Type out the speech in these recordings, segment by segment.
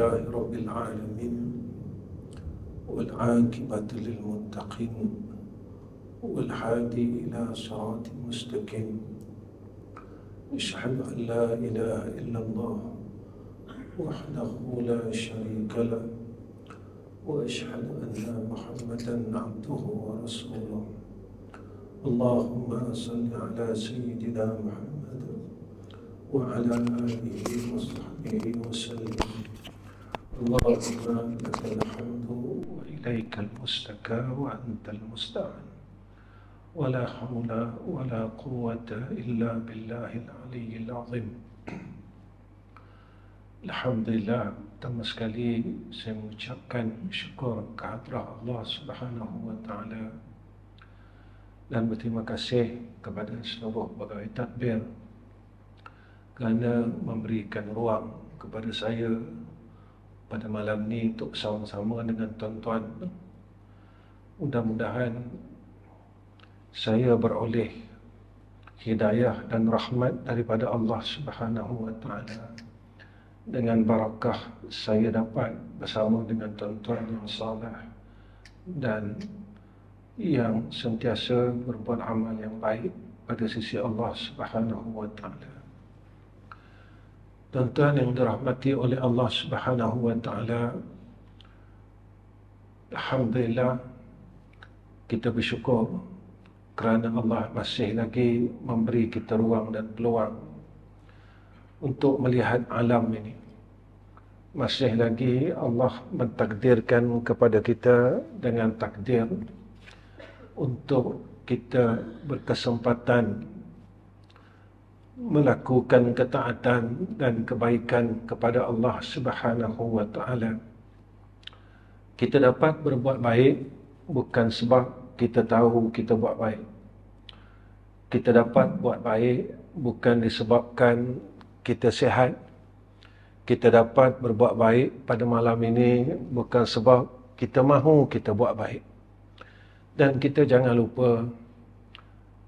لله رب العالمين والعاقبة للمتقين والحادي إلى صراط مستقيم أشهد أن لا إله إلا الله وحده لا شريك له وأشهد أن محمدا عبده ورسوله اللهم صل على سيدنا محمد وعلى آله وصحبه وسلم إليك المستكى وأنت المستعان ولا حول ولا قوة إلا بالله العلي العظيم الحمد لله تم سكالي سمجاكا شكرا كعطرة الله سبحانه وتعالى dan berterima kasih kepada seluruh pegawai tadbir kerana memberikan ruang kepada saya pada malam ni untuk sama-sama dengan tuan-tuan mudah-mudahan saya beroleh hidayah dan rahmat daripada Allah Subhanahu wa taala dengan barakah saya dapat bersama dengan tuan-tuan yang salah dan yang sentiasa berbuat amal yang baik pada sisi Allah Subhanahu wa taala Tuan-tuan yang dirahmati oleh Allah Subhanahu wa taala. Alhamdulillah kita bersyukur kerana Allah masih lagi memberi kita ruang dan peluang untuk melihat alam ini. Masih lagi Allah mentakdirkan kepada kita dengan takdir untuk kita berkesempatan melakukan ketaatan dan kebaikan kepada Allah Subhanahu wa taala. Kita dapat berbuat baik bukan sebab kita tahu kita buat baik. Kita dapat buat baik bukan disebabkan kita sihat. Kita dapat berbuat baik pada malam ini bukan sebab kita mahu kita buat baik. Dan kita jangan lupa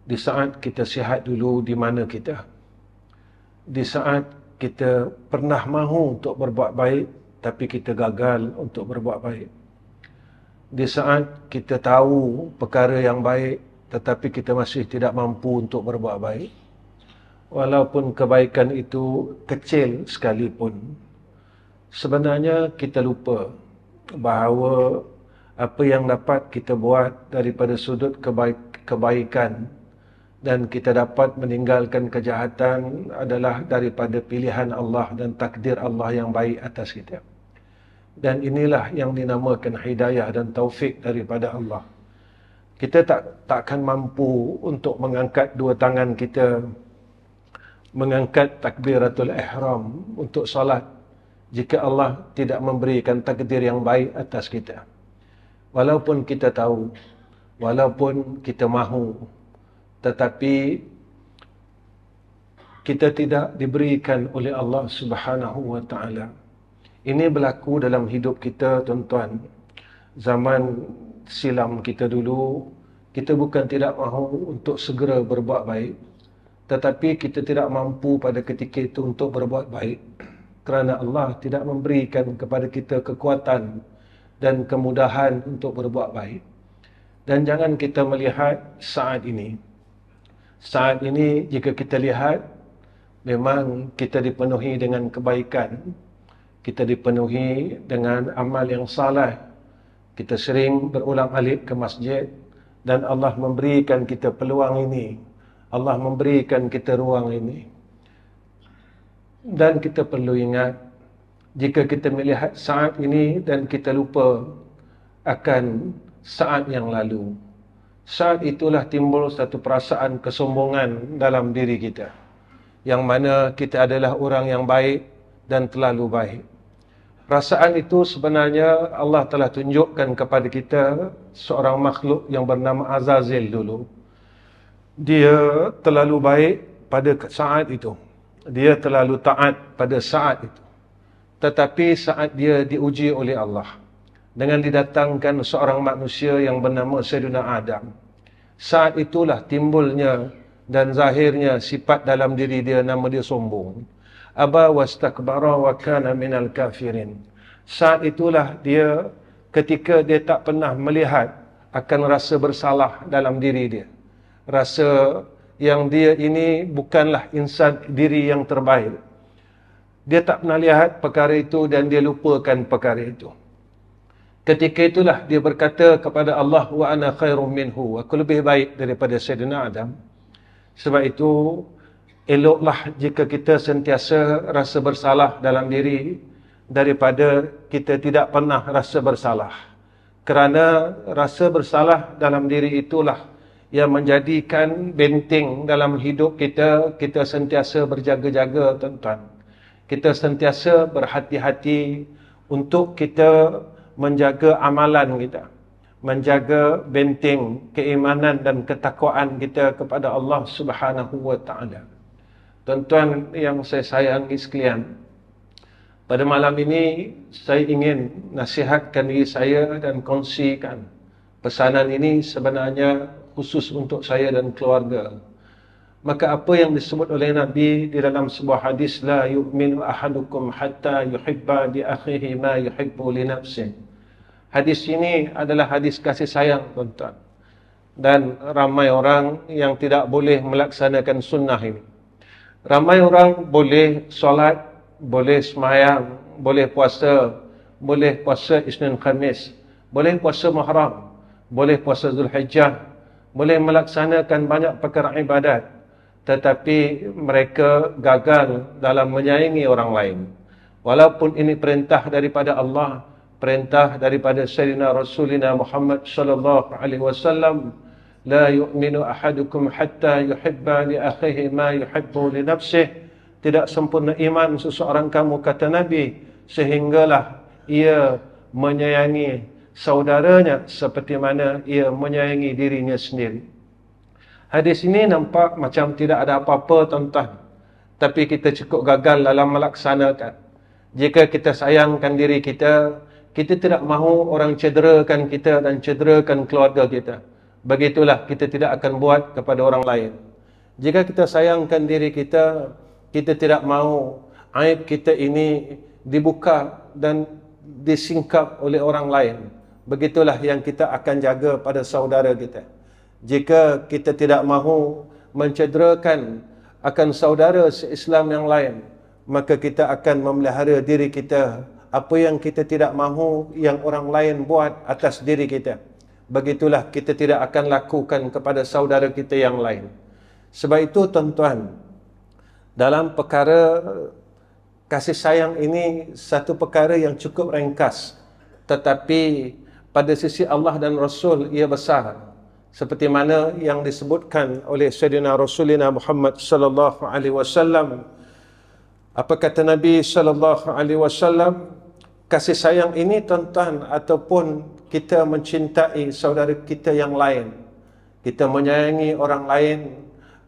di saat kita sihat dulu di mana kita di saat kita pernah mahu untuk berbuat baik tapi kita gagal untuk berbuat baik. Di saat kita tahu perkara yang baik tetapi kita masih tidak mampu untuk berbuat baik. Walaupun kebaikan itu kecil sekalipun. Sebenarnya kita lupa bahawa apa yang dapat kita buat daripada sudut kebaikan dan kita dapat meninggalkan kejahatan adalah daripada pilihan Allah dan takdir Allah yang baik atas kita. Dan inilah yang dinamakan hidayah dan taufik daripada Allah. Kita tak takkan mampu untuk mengangkat dua tangan kita mengangkat takbiratul ihram untuk salat jika Allah tidak memberikan takdir yang baik atas kita. Walaupun kita tahu, walaupun kita mahu, tetapi kita tidak diberikan oleh Allah Subhanahu wa taala. Ini berlaku dalam hidup kita tuan-tuan. Zaman silam kita dulu, kita bukan tidak mahu untuk segera berbuat baik, tetapi kita tidak mampu pada ketika itu untuk berbuat baik kerana Allah tidak memberikan kepada kita kekuatan dan kemudahan untuk berbuat baik. Dan jangan kita melihat saat ini saat ini jika kita lihat memang kita dipenuhi dengan kebaikan kita dipenuhi dengan amal yang salah kita sering berulang alik ke masjid dan Allah memberikan kita peluang ini Allah memberikan kita ruang ini dan kita perlu ingat jika kita melihat saat ini dan kita lupa akan saat yang lalu saat itulah timbul satu perasaan kesombongan dalam diri kita yang mana kita adalah orang yang baik dan terlalu baik perasaan itu sebenarnya Allah telah tunjukkan kepada kita seorang makhluk yang bernama Azazil dulu dia terlalu baik pada saat itu dia terlalu taat pada saat itu tetapi saat dia diuji oleh Allah dengan didatangkan seorang manusia yang bernama Sayyidina Adam. Saat itulah timbulnya dan zahirnya sifat dalam diri dia nama dia sombong. Aba wastakbara wa kana minal kafirin. Saat itulah dia ketika dia tak pernah melihat akan rasa bersalah dalam diri dia. Rasa yang dia ini bukanlah insan diri yang terbaik. Dia tak pernah lihat perkara itu dan dia lupakan perkara itu. Ketika itulah dia berkata kepada Allah wa ana khairum minhu. Aku lebih baik daripada Sayyidina Adam. Sebab itu eloklah jika kita sentiasa rasa bersalah dalam diri daripada kita tidak pernah rasa bersalah. Kerana rasa bersalah dalam diri itulah yang menjadikan benteng dalam hidup kita, kita sentiasa berjaga-jaga tuan-tuan. Kita sentiasa berhati-hati untuk kita menjaga amalan kita menjaga benteng keimanan dan ketakwaan kita kepada Allah Subhanahu wa taala. Tuan-tuan yang saya sayangi sekalian, pada malam ini saya ingin nasihatkan diri saya dan kongsikan pesanan ini sebenarnya khusus untuk saya dan keluarga maka apa yang disebut oleh Nabi di dalam sebuah hadis la yu'minu ahadukum hatta yuhibba li akhihi ma yuhibbu li nafsih. Hadis ini adalah hadis kasih sayang tuan-tuan. Dan ramai orang yang tidak boleh melaksanakan sunnah ini. Ramai orang boleh solat, boleh semayang, boleh puasa, boleh puasa Isnin Khamis, boleh puasa Muharram, boleh puasa Zulhijjah, boleh melaksanakan banyak perkara ibadat tetapi mereka gagal dalam menyayangi orang lain walaupun ini perintah daripada Allah perintah daripada sayyidina rasulina Muhammad sallallahu alaihi wasallam la yu'minu ahadukum hatta yuhibba li akhihi ma yuhibbu li nafsihi tidak sempurna iman seseorang kamu kata nabi sehinggalah ia menyayangi saudaranya seperti mana ia menyayangi dirinya sendiri Hadis ini nampak macam tidak ada apa-apa tuan-tuan. Tapi kita cukup gagal dalam melaksanakan. Jika kita sayangkan diri kita, kita tidak mahu orang cederakan kita dan cederakan keluarga kita. Begitulah kita tidak akan buat kepada orang lain. Jika kita sayangkan diri kita, kita tidak mahu aib kita ini dibuka dan disingkap oleh orang lain. Begitulah yang kita akan jaga pada saudara kita jika kita tidak mahu mencederakan akan saudara se-Islam yang lain maka kita akan memelihara diri kita apa yang kita tidak mahu yang orang lain buat atas diri kita begitulah kita tidak akan lakukan kepada saudara kita yang lain sebab itu tuan-tuan dalam perkara kasih sayang ini satu perkara yang cukup ringkas tetapi pada sisi Allah dan Rasul ia besar seperti mana yang disebutkan oleh Sayyidina Rasulina Muhammad sallallahu alaihi wasallam apa kata Nabi sallallahu alaihi wasallam kasih sayang ini tuan-tuan ataupun kita mencintai saudara kita yang lain kita menyayangi orang lain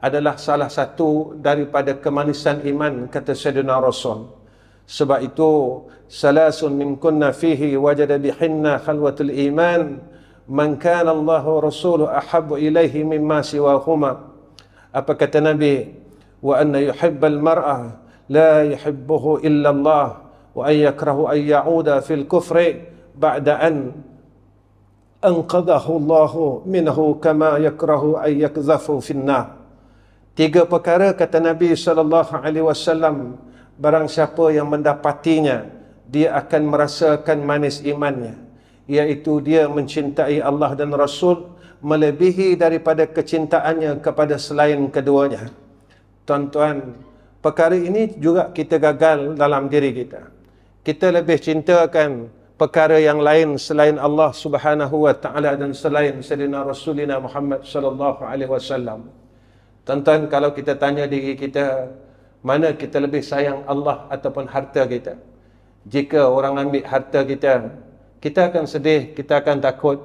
adalah salah satu daripada kemanisan iman kata Sayyidina Rasul sebab itu salasun min kunna fihi wajada bihinna khalwatul iman man kana Allahu rasuluhu ahabbu ilayhi mimma siwahuma apa kata nabi wa anna yuhibbal mar'a la yuhibbuhu illa Allah wa an yakrahu an ya'uda fil kufri ba'da an anqadhahu Allahu minhu kama yakrahu an yakzafu finna tiga perkara kata nabi sallallahu alaihi wasallam barang siapa yang mendapatinya dia akan merasakan manis imannya iaitu dia mencintai Allah dan Rasul melebihi daripada kecintaannya kepada selain keduanya. Tuan-tuan, perkara ini juga kita gagal dalam diri kita. Kita lebih cintakan perkara yang lain selain Allah Subhanahu wa taala dan selain Sayyidina Rasulina Muhammad sallallahu alaihi wasallam. Tuan-tuan, kalau kita tanya diri kita, mana kita lebih sayang Allah ataupun harta kita? Jika orang ambil harta kita, kita akan sedih, kita akan takut,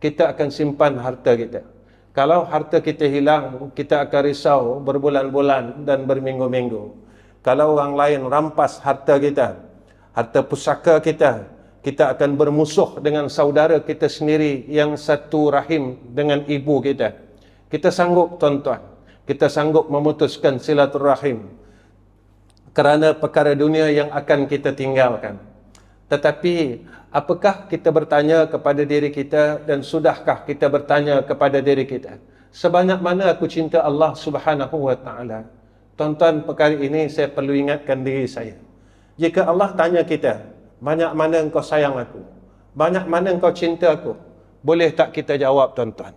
kita akan simpan harta kita. Kalau harta kita hilang, kita akan risau berbulan-bulan dan berminggu-minggu. Kalau orang lain rampas harta kita, harta pusaka kita, kita akan bermusuh dengan saudara kita sendiri yang satu rahim dengan ibu kita. Kita sanggup tuan-tuan, kita sanggup memutuskan silaturahim kerana perkara dunia yang akan kita tinggalkan. Tetapi apakah kita bertanya kepada diri kita dan sudahkah kita bertanya kepada diri kita? Sebanyak mana aku cinta Allah Subhanahu Wa Taala? Tonton perkara ini saya perlu ingatkan diri saya. Jika Allah tanya kita, banyak mana engkau sayang aku? Banyak mana engkau cinta aku? Boleh tak kita jawab tuan-tuan?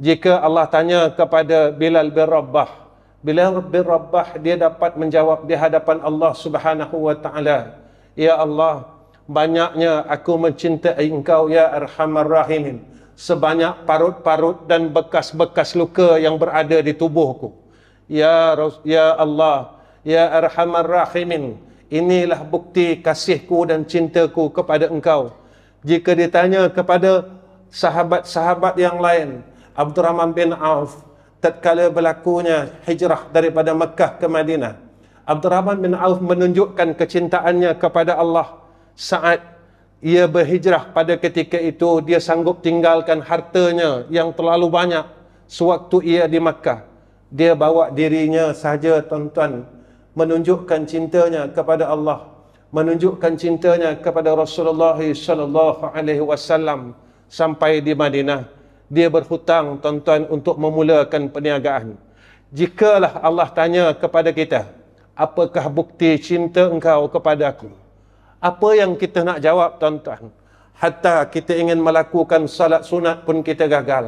Jika Allah tanya kepada Bilal bin Rabbah, Bilal bin Rabbah dia dapat menjawab di hadapan Allah Subhanahu wa taala, "Ya Allah, banyaknya aku mencintai engkau ya arhamar rahimin sebanyak parut-parut dan bekas-bekas luka yang berada di tubuhku ya Ros, ya Allah ya arhamar rahimin inilah bukti kasihku dan cintaku kepada engkau jika ditanya kepada sahabat-sahabat yang lain Rahman bin Auf tatkala berlakunya hijrah daripada Mekah ke Madinah Rahman bin Auf menunjukkan kecintaannya kepada Allah saat ia berhijrah pada ketika itu dia sanggup tinggalkan hartanya yang terlalu banyak sewaktu ia di Makkah dia bawa dirinya saja tuan-tuan menunjukkan cintanya kepada Allah menunjukkan cintanya kepada Rasulullah sallallahu alaihi wasallam sampai di Madinah dia berhutang tuan-tuan untuk memulakan perniagaan jikalah Allah tanya kepada kita apakah bukti cinta engkau kepada aku apa yang kita nak jawab tuan-tuan hatta kita ingin melakukan salat sunat pun kita gagal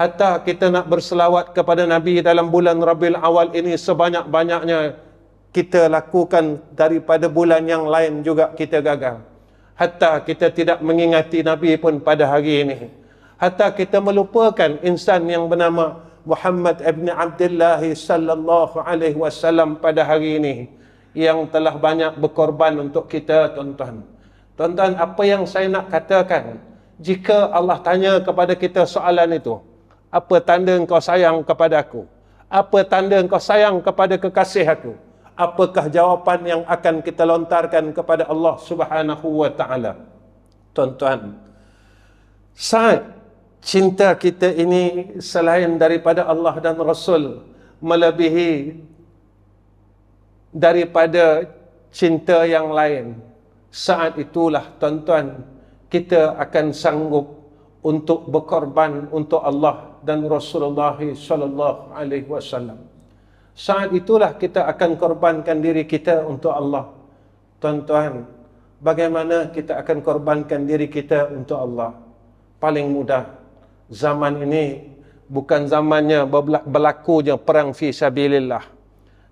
hatta kita nak berselawat kepada nabi dalam bulan Rabiul Awal ini sebanyak-banyaknya kita lakukan daripada bulan yang lain juga kita gagal hatta kita tidak mengingati nabi pun pada hari ini hatta kita melupakan insan yang bernama Muhammad ibn Abdullah sallallahu alaihi wasallam pada hari ini yang telah banyak berkorban untuk kita tuan-tuan. Tuan-tuan, apa yang saya nak katakan? Jika Allah tanya kepada kita soalan itu, apa tanda engkau sayang kepada aku? Apa tanda engkau sayang kepada kekasih aku? Apakah jawapan yang akan kita lontarkan kepada Allah Subhanahu wa taala? Tuan-tuan, saat cinta kita ini selain daripada Allah dan Rasul melebihi daripada cinta yang lain saat itulah tuan-tuan kita akan sanggup untuk berkorban untuk Allah dan Rasulullah sallallahu alaihi wasallam saat itulah kita akan korbankan diri kita untuk Allah tuan-tuan bagaimana kita akan korbankan diri kita untuk Allah paling mudah zaman ini bukan zamannya berlakunya perang fi sabilillah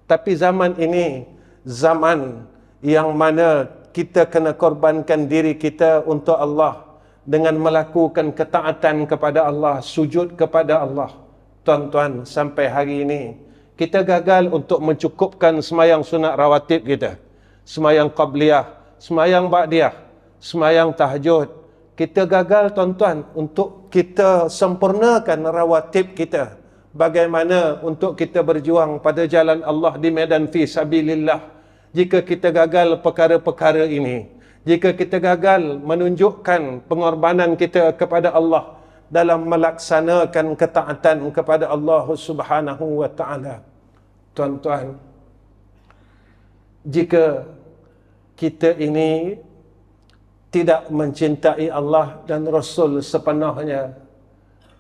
tapi zaman ini zaman yang mana kita kena korbankan diri kita untuk Allah dengan melakukan ketaatan kepada Allah, sujud kepada Allah. Tuan-tuan, sampai hari ini kita gagal untuk mencukupkan semayang sunat rawatib kita. Semayang qabliyah, semayang ba'diyah, semayang tahajud. Kita gagal tuan-tuan untuk kita sempurnakan rawatib kita bagaimana untuk kita berjuang pada jalan Allah di medan fi sabilillah jika kita gagal perkara-perkara ini jika kita gagal menunjukkan pengorbanan kita kepada Allah dalam melaksanakan ketaatan kepada Allah Subhanahu wa taala tuan-tuan jika kita ini tidak mencintai Allah dan Rasul sepenuhnya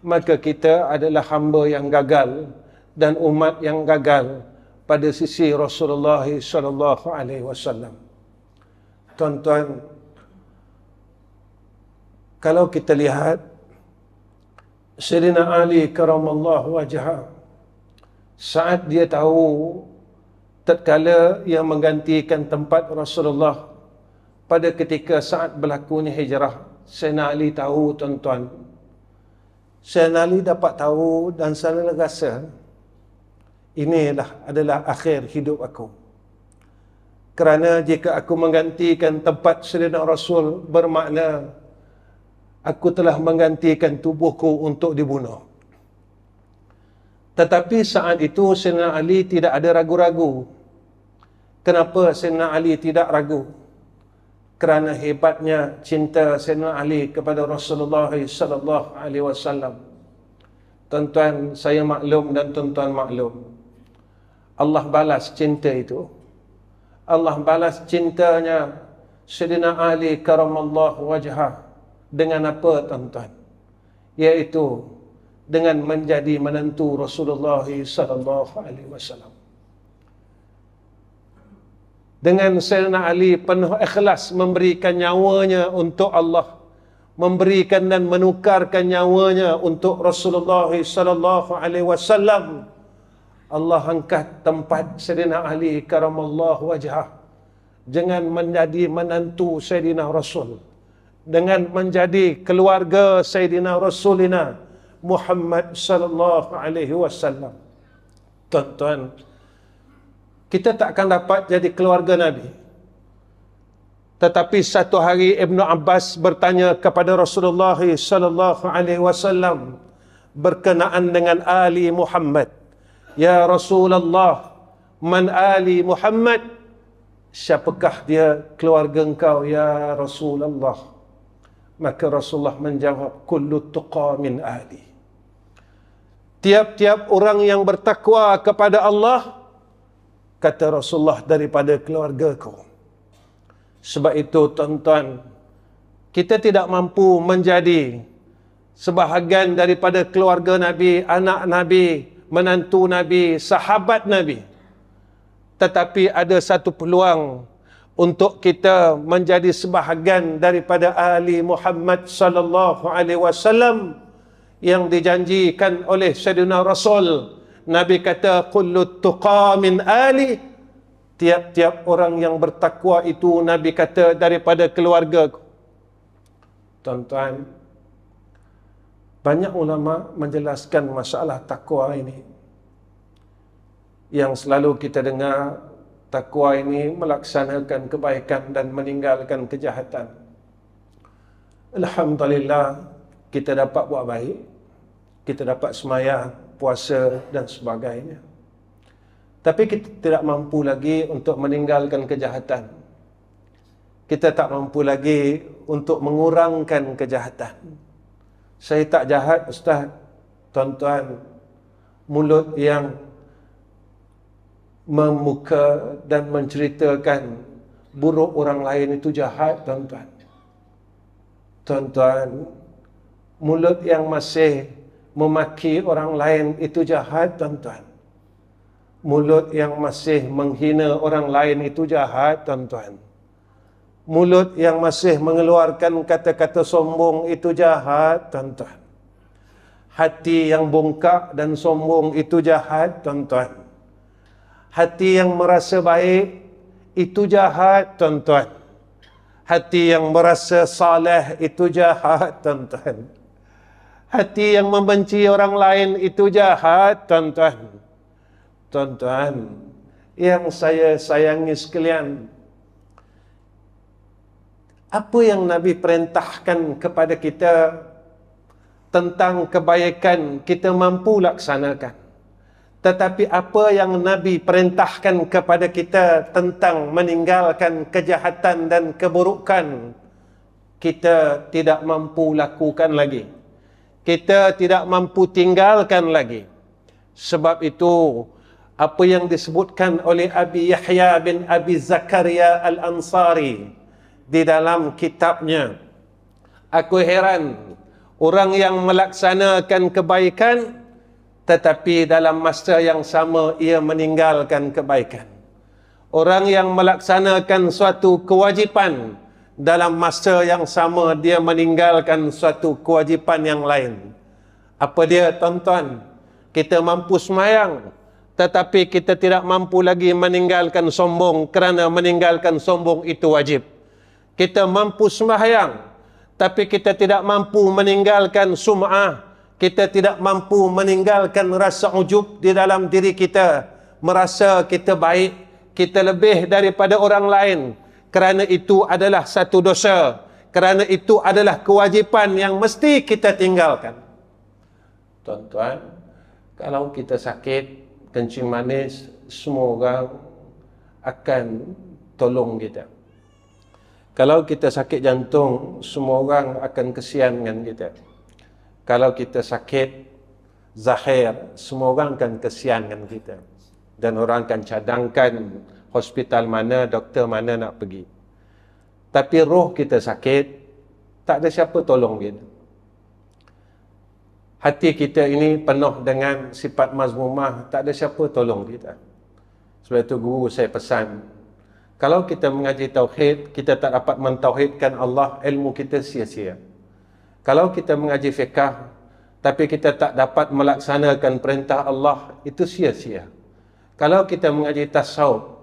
maka kita adalah hamba yang gagal dan umat yang gagal pada sisi Rasulullah sallallahu alaihi wasallam. Tuan-tuan, kalau kita lihat Sayyidina Ali karamallahu wajha saat dia tahu tatkala yang menggantikan tempat Rasulullah pada ketika saat berlakunya hijrah Sayyidina Ali tahu tuan-tuan saya nali dapat tahu dan saya rasa inilah adalah akhir hidup aku. Kerana jika aku menggantikan tempat Sayyidina Rasul bermakna aku telah menggantikan tubuhku untuk dibunuh. Tetapi saat itu Sayyidina Ali tidak ada ragu-ragu. Kenapa Sayyidina Ali tidak -ragu? kerana hebatnya cinta Sayyidina Ali kepada Rasulullah sallallahu alaihi wasallam. Tuan-tuan saya maklum dan tuan-tuan maklum. Allah balas cinta itu. Allah balas cintanya Sayyidina Ali karamallahu wajhah dengan apa tuan-tuan? Iaitu dengan menjadi menantu Rasulullah sallallahu alaihi wasallam dengan Sayyidina Ali penuh ikhlas memberikan nyawanya untuk Allah memberikan dan menukarkan nyawanya untuk Rasulullah sallallahu alaihi wasallam Allah angkat tempat Sayyidina Ali karamallahu wajah. dengan menjadi menantu Sayyidina Rasul dengan menjadi keluarga Sayyidina Rasulina Muhammad sallallahu alaihi wasallam tuan-tuan kita tak akan dapat jadi keluarga Nabi. Tetapi satu hari Ibnu Abbas bertanya kepada Rasulullah sallallahu alaihi wasallam berkenaan dengan ali Muhammad. Ya Rasulullah, man ali Muhammad? Siapakah dia keluarga engkau ya Rasulullah? Maka Rasulullah menjawab, kullu tuqa min ali. Tiap-tiap orang yang bertakwa kepada Allah, kata Rasulullah daripada keluarga ku. Sebab itu tuan-tuan, kita tidak mampu menjadi sebahagian daripada keluarga Nabi, anak Nabi, menantu Nabi, sahabat Nabi. Tetapi ada satu peluang untuk kita menjadi sebahagian daripada ahli Muhammad sallallahu alaihi wasallam yang dijanjikan oleh Sayyidina Rasul Nabi kata kullut tuqa min ali tiap-tiap orang yang bertakwa itu Nabi kata daripada keluarga tuan-tuan banyak ulama menjelaskan masalah takwa ini yang selalu kita dengar takwa ini melaksanakan kebaikan dan meninggalkan kejahatan Alhamdulillah kita dapat buat baik kita dapat semayang puasa dan sebagainya. Tapi kita tidak mampu lagi untuk meninggalkan kejahatan. Kita tak mampu lagi untuk mengurangkan kejahatan. Saya tak jahat, Ustaz. Tuan-tuan, mulut yang memuka dan menceritakan buruk orang lain itu jahat, tuan-tuan. Tuan-tuan, mulut yang masih memaki orang lain itu jahat tuan-tuan. Mulut yang masih menghina orang lain itu jahat tuan-tuan. Mulut yang masih mengeluarkan kata-kata sombong itu jahat tuan-tuan. Hati yang bongkak dan sombong itu jahat tuan-tuan. Hati yang merasa baik itu jahat tuan-tuan. Hati yang merasa saleh itu jahat tuan-tuan hati yang membenci orang lain itu jahat, tuan-tuan. Tuan-tuan, yang saya sayangi sekalian. Apa yang Nabi perintahkan kepada kita tentang kebaikan kita mampu laksanakan. Tetapi apa yang Nabi perintahkan kepada kita tentang meninggalkan kejahatan dan keburukan kita tidak mampu lakukan lagi kita tidak mampu tinggalkan lagi. Sebab itu, apa yang disebutkan oleh Abi Yahya bin Abi Zakaria Al-Ansari di dalam kitabnya. Aku heran, orang yang melaksanakan kebaikan tetapi dalam masa yang sama ia meninggalkan kebaikan. Orang yang melaksanakan suatu kewajipan, dalam masa yang sama dia meninggalkan suatu kewajipan yang lain. Apa dia tuan-tuan? Kita mampu semayang tetapi kita tidak mampu lagi meninggalkan sombong kerana meninggalkan sombong itu wajib. Kita mampu semayang tapi kita tidak mampu meninggalkan sum'ah. Kita tidak mampu meninggalkan rasa ujub di dalam diri kita. Merasa kita baik, kita lebih daripada orang lain kerana itu adalah satu dosa kerana itu adalah kewajipan yang mesti kita tinggalkan tuan-tuan kalau kita sakit kencing manis semua orang akan tolong kita kalau kita sakit jantung semua orang akan kesian dengan kita kalau kita sakit zahir semua orang akan kesian dengan kita dan orang akan cadangkan hospital mana, doktor mana nak pergi. Tapi roh kita sakit, tak ada siapa tolong kita. Hati kita ini penuh dengan sifat mazmumah, tak ada siapa tolong kita. Sebab itu guru saya pesan, kalau kita mengaji tauhid, kita tak dapat mentauhidkan Allah, ilmu kita sia-sia. Kalau kita mengaji fiqah, tapi kita tak dapat melaksanakan perintah Allah, itu sia-sia. Kalau kita mengaji tasawuf,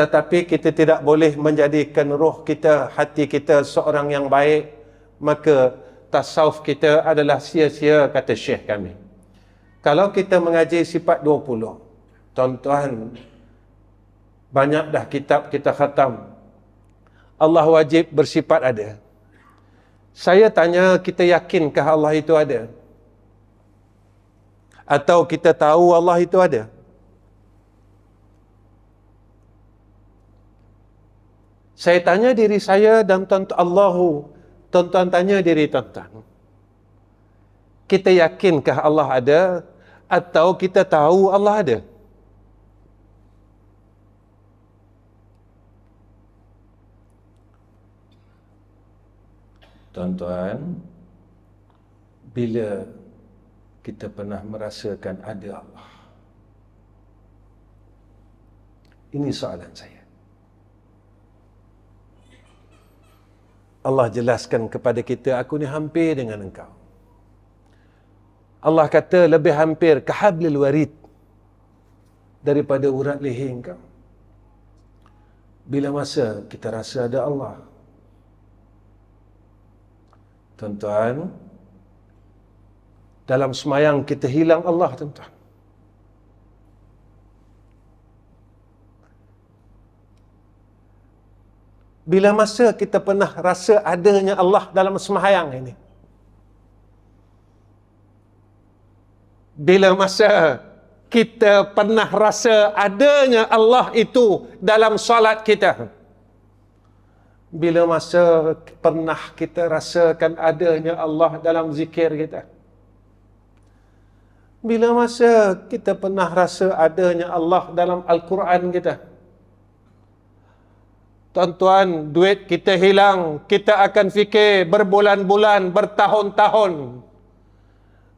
tetapi kita tidak boleh menjadikan roh kita, hati kita seorang yang baik, maka tasawuf kita adalah sia-sia, kata Syekh kami. Kalau kita mengaji sifat 20, tuan-tuan, banyak dah kitab kita khatam. Allah wajib bersifat ada. Saya tanya, kita yakinkah Allah itu ada? Atau kita tahu Allah itu ada? Ada. Saya tanya diri saya dan tuan-tuan Allahu. Tuan-tuan tanya diri tuan-tuan. Kita yakinkah Allah ada atau kita tahu Allah ada? Tuan-tuan, bila kita pernah merasakan ada Allah? Ini soalan saya. Allah jelaskan kepada kita aku ni hampir dengan engkau. Allah kata lebih hampir ke warid daripada urat leher engkau. Bila masa kita rasa ada Allah. Tuan-tuan, dalam semayang kita hilang Allah, tuan-tuan. bila masa kita pernah rasa adanya Allah dalam semayang ini? Bila masa kita pernah rasa adanya Allah itu dalam solat kita? Bila masa pernah kita rasakan adanya Allah dalam zikir kita? Bila masa kita pernah rasa adanya Allah dalam Al-Quran kita? Tuan-tuan, duit kita hilang, kita akan fikir berbulan-bulan, bertahun-tahun.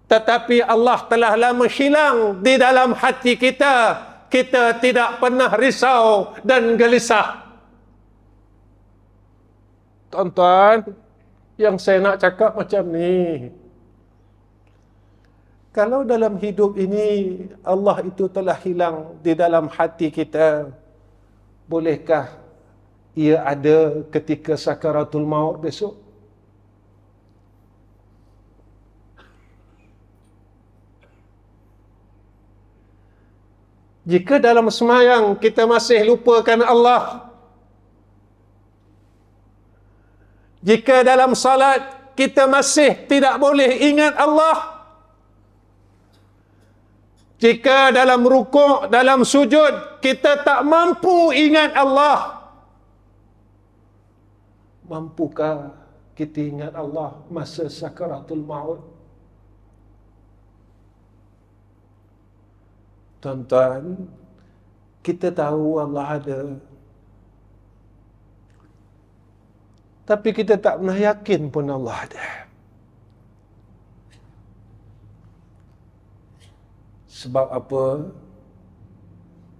Tetapi Allah telah lama hilang di dalam hati kita. Kita tidak pernah risau dan gelisah. Tuan-tuan, yang saya nak cakap macam ni. Kalau dalam hidup ini Allah itu telah hilang di dalam hati kita, bolehkah ia ada ketika sakaratul maut besok? Jika dalam semayang kita masih lupakan Allah Jika dalam salat kita masih tidak boleh ingat Allah Jika dalam rukuk, dalam sujud kita tak mampu ingat Allah mampukah kita ingat Allah masa sakaratul maut tuan-tuan kita tahu Allah ada tapi kita tak pernah yakin pun Allah ada sebab apa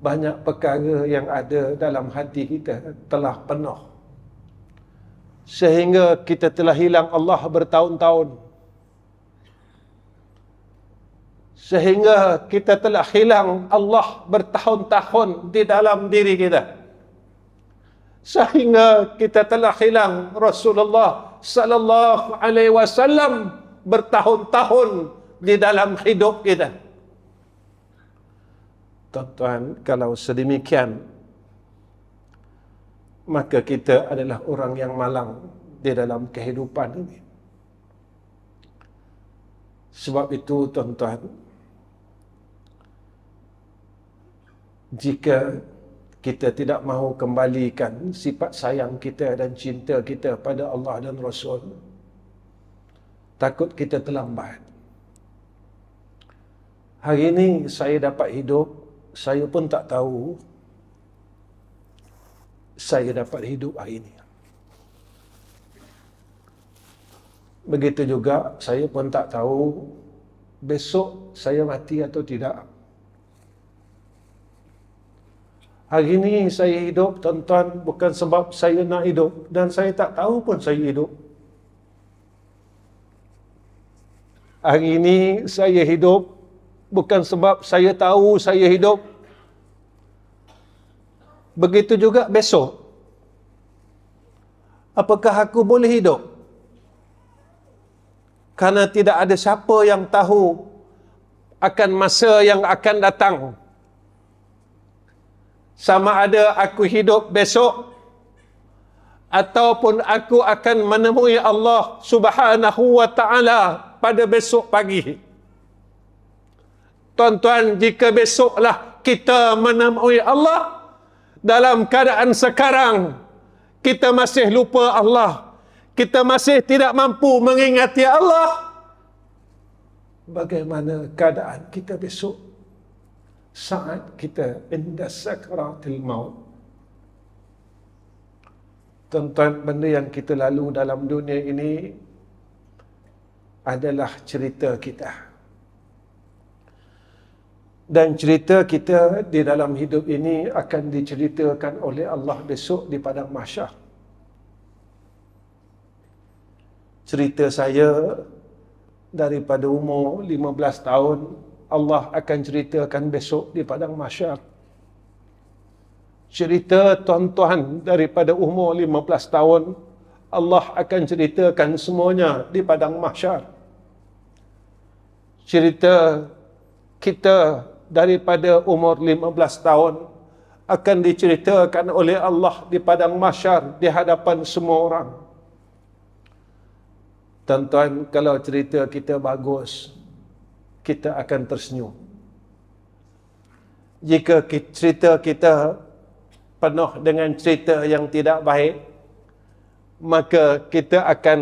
banyak perkara yang ada dalam hati kita telah penuh sehingga kita telah hilang Allah bertahun-tahun. Sehingga kita telah hilang Allah bertahun-tahun di dalam diri kita. Sehingga kita telah hilang Rasulullah sallallahu alaihi wasallam bertahun-tahun di dalam hidup kita. Tuan-tuan, kalau sedemikian maka kita adalah orang yang malang di dalam kehidupan ini. Sebab itu, tuan-tuan, jika kita tidak mahu kembalikan sifat sayang kita dan cinta kita pada Allah dan Rasul, takut kita terlambat. Hari ini saya dapat hidup, saya pun tak tahu saya dapat hidup hari ini. Begitu juga saya pun tak tahu besok saya mati atau tidak. Hari ini saya hidup, tuan-tuan, bukan sebab saya nak hidup dan saya tak tahu pun saya hidup. Hari ini saya hidup, bukan sebab saya tahu saya hidup Begitu juga besok. Apakah aku boleh hidup? Karena tidak ada siapa yang tahu akan masa yang akan datang. Sama ada aku hidup besok ataupun aku akan menemui Allah Subhanahu wa taala pada besok pagi. Tuan-tuan, jika besoklah kita menemui Allah, dalam keadaan sekarang kita masih lupa Allah kita masih tidak mampu mengingati Allah bagaimana keadaan kita besok saat kita inda sakratil maut tentang benda yang kita lalu dalam dunia ini adalah cerita kita dan cerita kita di dalam hidup ini akan diceritakan oleh Allah besok di padang mahsyar cerita saya daripada umur 15 tahun Allah akan ceritakan besok di padang mahsyar cerita tuan-tuan daripada umur 15 tahun Allah akan ceritakan semuanya di padang mahsyar cerita kita daripada umur 15 tahun akan diceritakan oleh Allah di padang mahsyar di hadapan semua orang. Tuan-tuan, kalau cerita kita bagus, kita akan tersenyum. Jika cerita kita penuh dengan cerita yang tidak baik, maka kita akan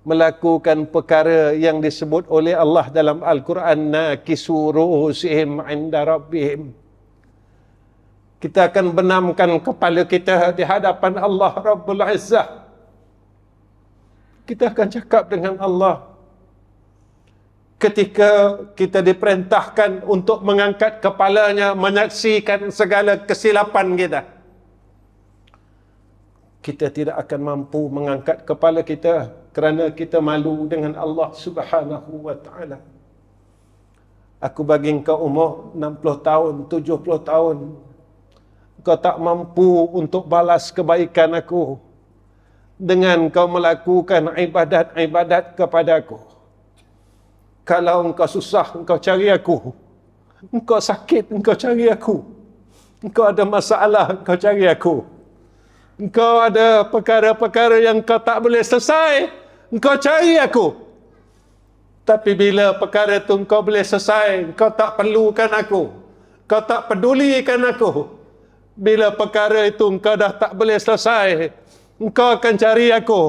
melakukan perkara yang disebut oleh Allah dalam Al-Quran nakisu ruhusihim inda rabbihim kita akan benamkan kepala kita di hadapan Allah Rabbul Izzah kita akan cakap dengan Allah ketika kita diperintahkan untuk mengangkat kepalanya menyaksikan segala kesilapan kita kita tidak akan mampu mengangkat kepala kita kerana kita malu dengan Allah Subhanahu wa taala. Aku bagi kau umur 60 tahun, 70 tahun. Kau tak mampu untuk balas kebaikan aku dengan kau melakukan ibadat-ibadat kepada aku. Kalau engkau susah, engkau cari aku. Engkau sakit, engkau cari aku. Engkau ada masalah, engkau cari aku engkau ada perkara-perkara yang kau tak boleh selesai, engkau cari aku. Tapi bila perkara itu engkau boleh selesai, engkau tak perlukan aku. Kau tak pedulikan aku. Bila perkara itu engkau dah tak boleh selesai, engkau akan cari aku.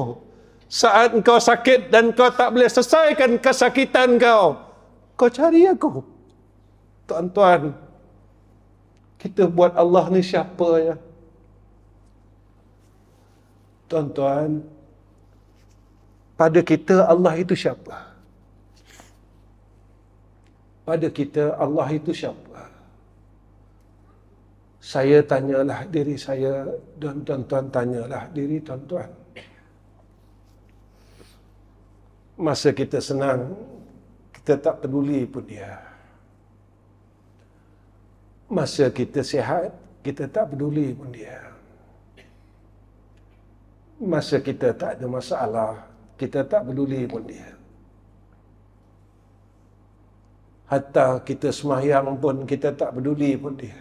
Saat engkau sakit dan kau tak boleh selesaikan kesakitan kau, kau cari aku. Tuan-tuan, kita buat Allah ni siapa ya? Tuan-tuan, pada kita Allah itu siapa? Pada kita Allah itu siapa? Saya tanyalah diri saya dan tuan-tuan tanyalah diri tuan-tuan. Masa kita senang, kita tak peduli pun dia. Masa kita sihat, kita tak peduli pun dia masa kita tak ada masalah, kita tak peduli pun dia. Hatta kita semayang pun kita tak peduli pun dia.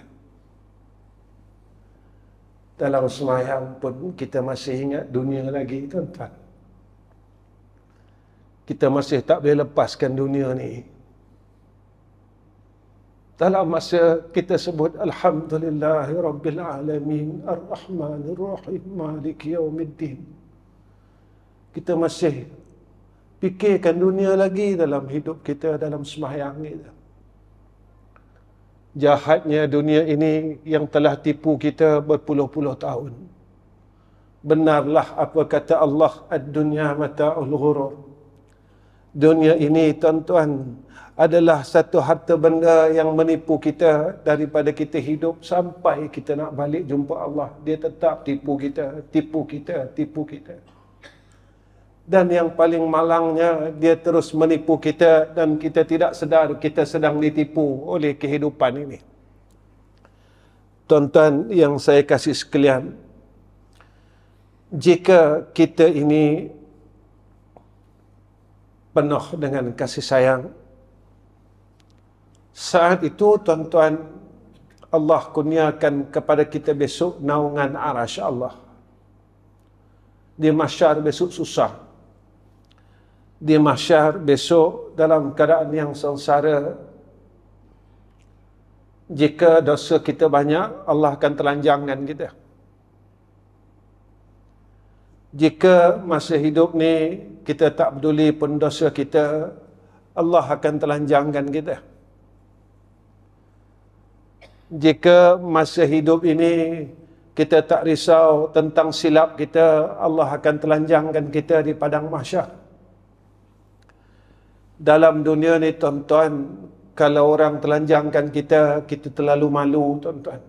Dalam semayang pun kita masih ingat dunia lagi tuan-tuan. Kita masih tak boleh lepaskan dunia ni dalam masa kita sebut Alhamdulillahirrabbilalamin Ar-Rahmanirrahim Maliki Yawmiddin kita masih fikirkan dunia lagi dalam hidup kita dalam semayang kita jahatnya dunia ini yang telah tipu kita berpuluh-puluh tahun benarlah apa kata Allah ad-dunya mata'ul ghurur dunia ini tuan-tuan adalah satu harta benda yang menipu kita daripada kita hidup sampai kita nak balik jumpa Allah. Dia tetap tipu kita, tipu kita, tipu kita. Dan yang paling malangnya, dia terus menipu kita dan kita tidak sedar kita sedang ditipu oleh kehidupan ini. Tuan-tuan yang saya kasih sekalian, jika kita ini penuh dengan kasih sayang, Saat itu tuan-tuan Allah kurniakan kepada kita besok naungan arasy Allah. Di mahsyar besok susah. Di mahsyar besok dalam keadaan yang sengsara jika dosa kita banyak, Allah akan telanjangkan kita. Jika masa hidup ni kita tak peduli pun dosa kita, Allah akan telanjangkan kita jika masa hidup ini kita tak risau tentang silap kita, Allah akan telanjangkan kita di padang mahsyar. Dalam dunia ni tuan-tuan, kalau orang telanjangkan kita, kita terlalu malu tuan-tuan.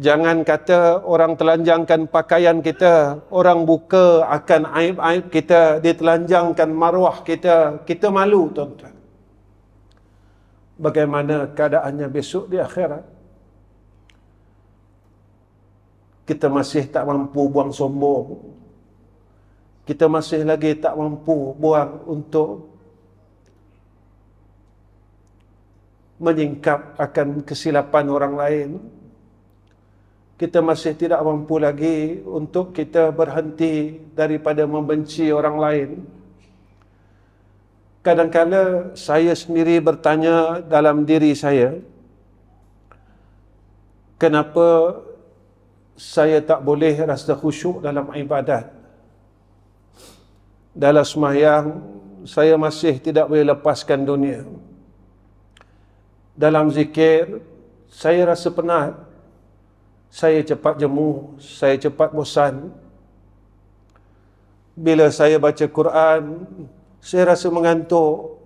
Jangan kata orang telanjangkan pakaian kita, orang buka akan aib-aib kita, ditelanjangkan telanjangkan maruah kita, kita malu tuan-tuan bagaimana keadaannya besok di akhirat. Kita masih tak mampu buang sombong. Kita masih lagi tak mampu buang untuk menyingkap akan kesilapan orang lain. Kita masih tidak mampu lagi untuk kita berhenti daripada membenci orang lain. Kadang-kadang saya sendiri bertanya dalam diri saya kenapa saya tak boleh rasa khusyuk dalam ibadat dalam semayang saya masih tidak boleh lepaskan dunia dalam zikir saya rasa penat saya cepat jemu saya cepat bosan bila saya baca Quran saya rasa mengantuk,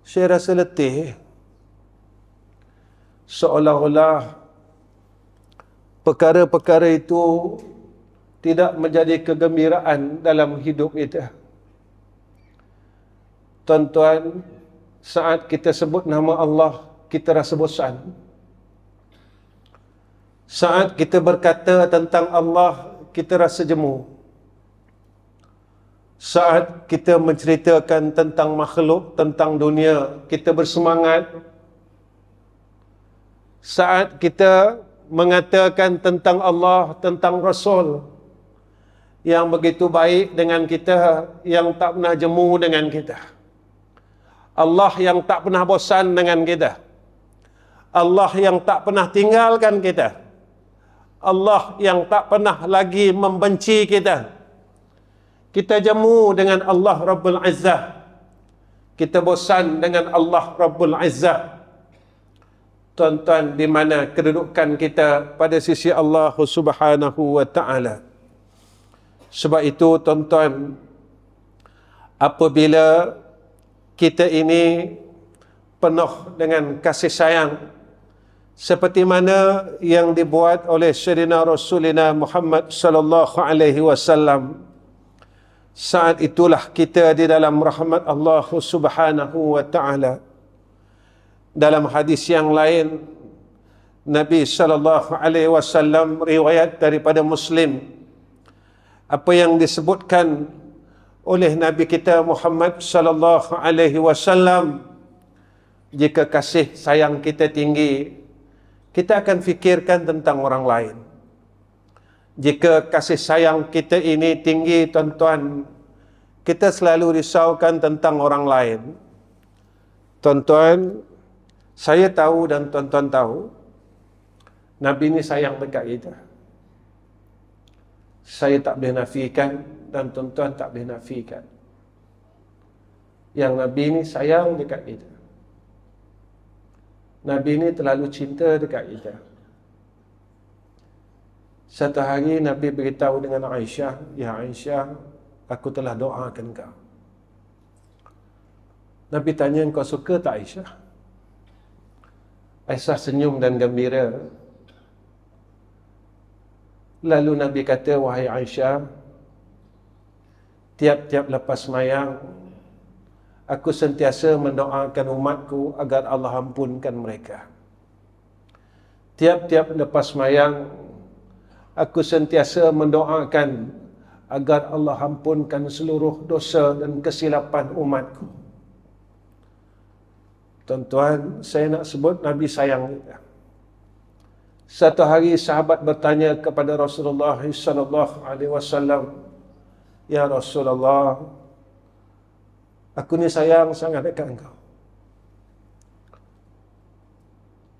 saya rasa letih. Seolah-olah perkara-perkara itu tidak menjadi kegembiraan dalam hidup kita. Tuan-tuan, saat kita sebut nama Allah, kita rasa bosan. Saat kita berkata tentang Allah, kita rasa jemu saat kita menceritakan tentang makhluk, tentang dunia, kita bersemangat. Saat kita mengatakan tentang Allah, tentang Rasul yang begitu baik dengan kita, yang tak pernah jemu dengan kita. Allah yang tak pernah bosan dengan kita. Allah yang tak pernah tinggalkan kita. Allah yang tak pernah lagi membenci kita. Kita. Kita jemu dengan Allah Rabbul Izzah. Kita bosan dengan Allah Rabbul Izzah. Tuan-tuan, di mana kedudukan kita pada sisi Allah Subhanahu Wa Taala. Sebab itu, tuan-tuan, apabila kita ini penuh dengan kasih sayang seperti mana yang dibuat oleh Syedina Rasulina Muhammad sallallahu alaihi wasallam saat itulah kita di dalam rahmat Allah Subhanahu wa taala. Dalam hadis yang lain Nabi sallallahu alaihi wasallam riwayat daripada Muslim apa yang disebutkan oleh Nabi kita Muhammad sallallahu alaihi wasallam jika kasih sayang kita tinggi kita akan fikirkan tentang orang lain jika kasih sayang kita ini tinggi tuan-tuan kita selalu risaukan tentang orang lain tuan-tuan saya tahu dan tuan-tuan tahu Nabi ini sayang dekat kita saya tak boleh nafikan dan tuan-tuan tak boleh nafikan yang Nabi ini sayang dekat kita Nabi ini terlalu cinta dekat kita satu hari Nabi beritahu dengan Aisyah, "Ya Aisyah, aku telah doakan kau." Nabi tanya, "Kau suka tak Aisyah?" Aisyah senyum dan gembira. Lalu Nabi kata, "Wahai Aisyah, tiap-tiap lepas semayang, aku sentiasa mendoakan umatku agar Allah ampunkan mereka. Tiap-tiap lepas semayang, aku sentiasa mendoakan agar Allah ampunkan seluruh dosa dan kesilapan umatku. Tuan-tuan, saya nak sebut Nabi sayang Satu hari sahabat bertanya kepada Rasulullah sallallahu alaihi wasallam, "Ya Rasulullah, aku ni sayang sangat dekat engkau.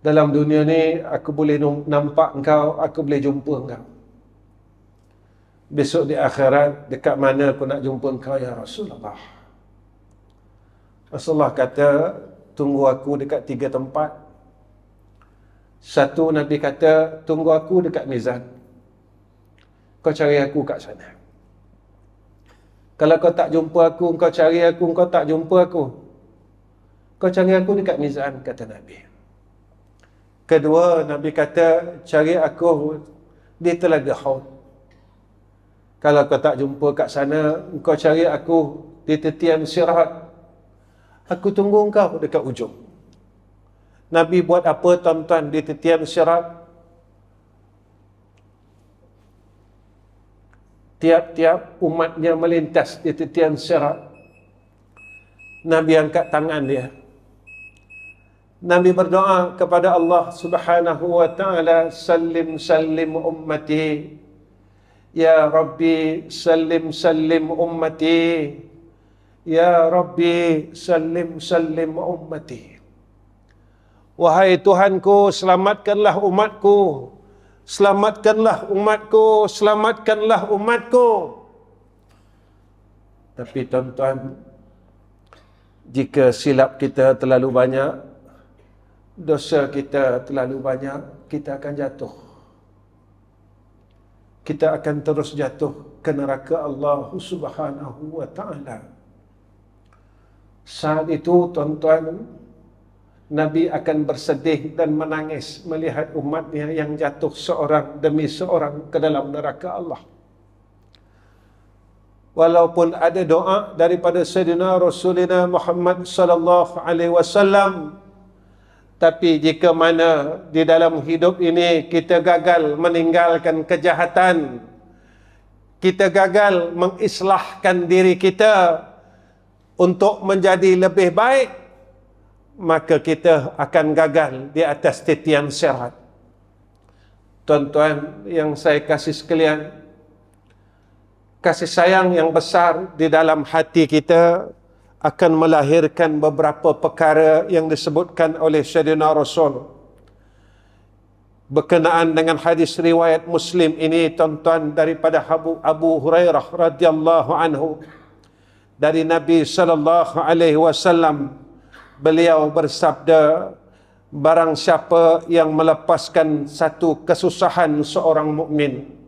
dalam dunia ni aku boleh nampak engkau, aku boleh jumpa engkau. Besok di akhirat, dekat mana aku nak jumpa engkau, Ya Rasulullah. Rasulullah kata, tunggu aku dekat tiga tempat. Satu, Nabi kata, tunggu aku dekat mizan. Kau cari aku kat sana. Kalau kau tak jumpa aku, kau cari aku, kau tak jumpa aku. Kau cari aku dekat mizan, kata Nabi. Nabi. Kedua, Nabi kata, cari aku di Telaga Hud. Kalau kau tak jumpa kat sana, kau cari aku di tetian sirat. Aku tunggu kau dekat ujung. Nabi buat apa tuan-tuan di tetian sirat? Tiap-tiap umatnya melintas di tetian sirat. Nabi angkat tangan dia. Nabi berdoa kepada Allah Subhanahu wa taala salim salim ummati ya rabbi salim salim ummati ya rabbi salim salim ummati wahai tuhanku selamatkanlah umatku selamatkanlah umatku selamatkanlah umatku tapi tuan-tuan jika silap kita terlalu banyak dosa kita terlalu banyak, kita akan jatuh. Kita akan terus jatuh ke neraka Allah Subhanahu wa taala. Saat itu tuan-tuan Nabi akan bersedih dan menangis melihat umatnya yang jatuh seorang demi seorang ke dalam neraka Allah. Walaupun ada doa daripada Sayyidina Rasulina Muhammad sallallahu alaihi wasallam tapi jika mana di dalam hidup ini kita gagal meninggalkan kejahatan. Kita gagal mengislahkan diri kita untuk menjadi lebih baik. Maka kita akan gagal di atas titian syarat. Tuan-tuan yang saya kasih sekalian. Kasih sayang yang besar di dalam hati kita akan melahirkan beberapa perkara yang disebutkan oleh Syedina Rasul berkenaan dengan hadis riwayat Muslim ini tuan-tuan daripada Abu, Abu Hurairah radhiyallahu anhu dari Nabi sallallahu alaihi wasallam beliau bersabda barang siapa yang melepaskan satu kesusahan seorang mukmin